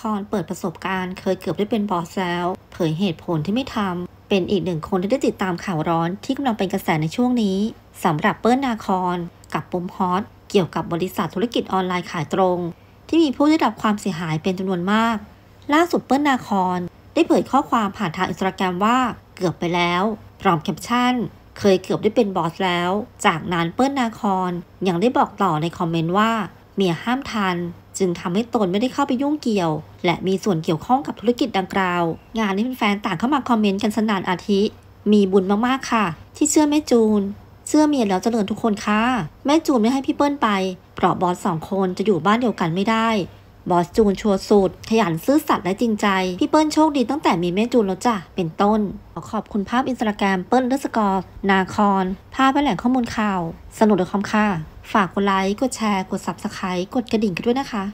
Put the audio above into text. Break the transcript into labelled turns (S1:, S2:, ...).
S1: คอนเปิดประสบการณ์เคยเกือบได้เป็นบอสแล้ว เผยเหตุผลที่ไม่ทำ เป็นอีกหนึ่งคนที่ได้ติดตามข่าวร้อนที่กำลังเป็นกระแสในช่วงนี้ สำหรับเปิ้ลนาคอนกับปมฮอตเกี่ยวกับบริษัทธุรกิจออนไลน์ขายตรง ที่มีผู้ได้รับความเสียหายเป็นจำนวนมาก ล่าสุดเปิ้ลนาคอนได้เผยข้อความผ่านทางอินสตาแกรมว่าเกือบไปแล้วพร้อมแคปชั่น เคยเกือบได้เป็นบอสแล้ว จากนั้นเปิ้ลนาคอนยังได้บอกต่อในคอมเมนต์ว่าเมียห้ามทันจึงทำให้ตนไม่ได้เข้าไปยุ่งเกี่ยว และมีส่วนเกี่ยวข้องกับธุรกิจดังกล่าว งานนี้เป็นแฟนต่างเข้ามาคอมเมนต์กันสนานอาทิ มีบุญมากๆค่ะ ที่เชื่อแม่จูน เชื่อเมียแล้วเจริญทุกคนค่ะ แม่จูนไม่ให้พี่เปิ้ลไป เพราะบอสสองคนจะอยู่บ้านเดียวกันไม่ได้บอสจูนชัวสุดขยันซื่อสัตย์และจริงใจ พี่เปิ้ลโชคดีตั้งแต่มีแม่จูนแล้วจ้ะ เป็นต้น ขอขอบคุณภาพอินสตาแกรมเปิ้ลเดสกอร์นาคอนภาพและแหล่งข้อมูลข่าว สนุกหรือคอมค่ะ ฝากกดไลค์กดแชร์กดซับสไครต์กดกระดิ่งกันด้วยนะคะ